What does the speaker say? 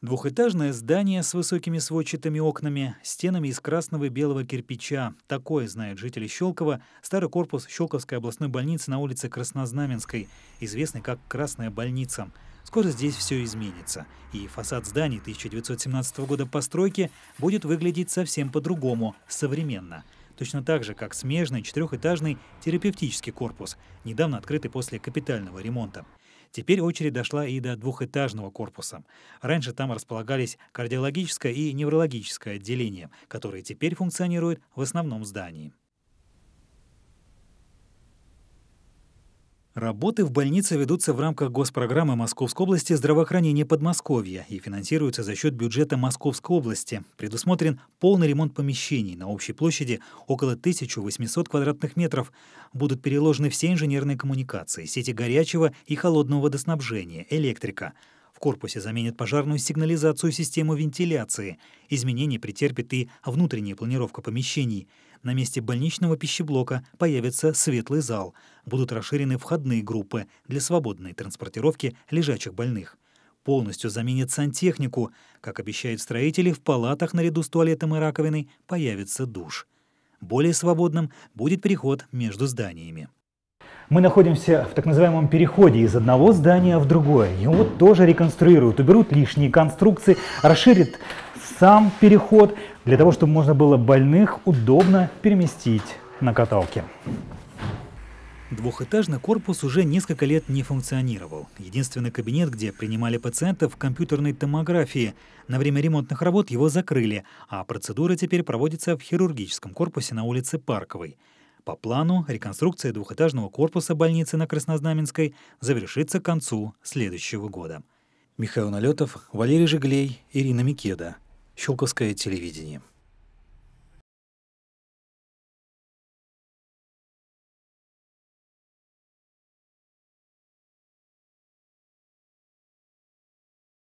Двухэтажное здание с высокими сводчатыми окнами, стенами из красного и белого кирпича. Такое знают жители Щелкова. Старый корпус Щелковской областной больницы на улице Краснознаменской, известный как «Красная больница». Скоро здесь все изменится, и фасад зданий 1917 года постройки будет выглядеть совсем по-другому, современно – точно так же, как смежный четырехэтажный терапевтический корпус, недавно открытый после капитального ремонта. Теперь очередь дошла и до двухэтажного корпуса. Раньше там располагались кардиологическое и неврологическое отделение, которые теперь функционируют в основном здании. Работы в больнице ведутся в рамках госпрограммы Московской области здравоохранения Подмосковья и финансируются за счет бюджета Московской области. Предусмотрен полный ремонт помещений на общей площади около 1800 квадратных метров. Будут переложены все инженерные коммуникации, сети горячего и холодного водоснабжения, электрика – в корпусе заменят пожарную сигнализацию систему вентиляции. Изменений претерпит и внутренняя планировка помещений. На месте больничного пищеблока появится светлый зал. Будут расширены входные группы для свободной транспортировки лежачих больных полностью заменит сантехнику. Как обещают строители, в палатах наряду с туалетом и раковиной появится душ. Более свободным будет переход между зданиями. Мы находимся в так называемом переходе из одного здания в другое. Его тоже реконструируют, уберут лишние конструкции, расширят сам переход, для того, чтобы можно было больных удобно переместить на каталке. Двухэтажный корпус уже несколько лет не функционировал. Единственный кабинет, где принимали пациентов компьютерной томографии. На время ремонтных работ его закрыли, а процедура теперь проводится в хирургическом корпусе на улице Парковой. По плану, реконструкция двухэтажного корпуса больницы на Краснознаменской завершится к концу следующего года. Михаил Налетов, Валерий Жиглей, Ирина Микеда. Щелковское телевидение.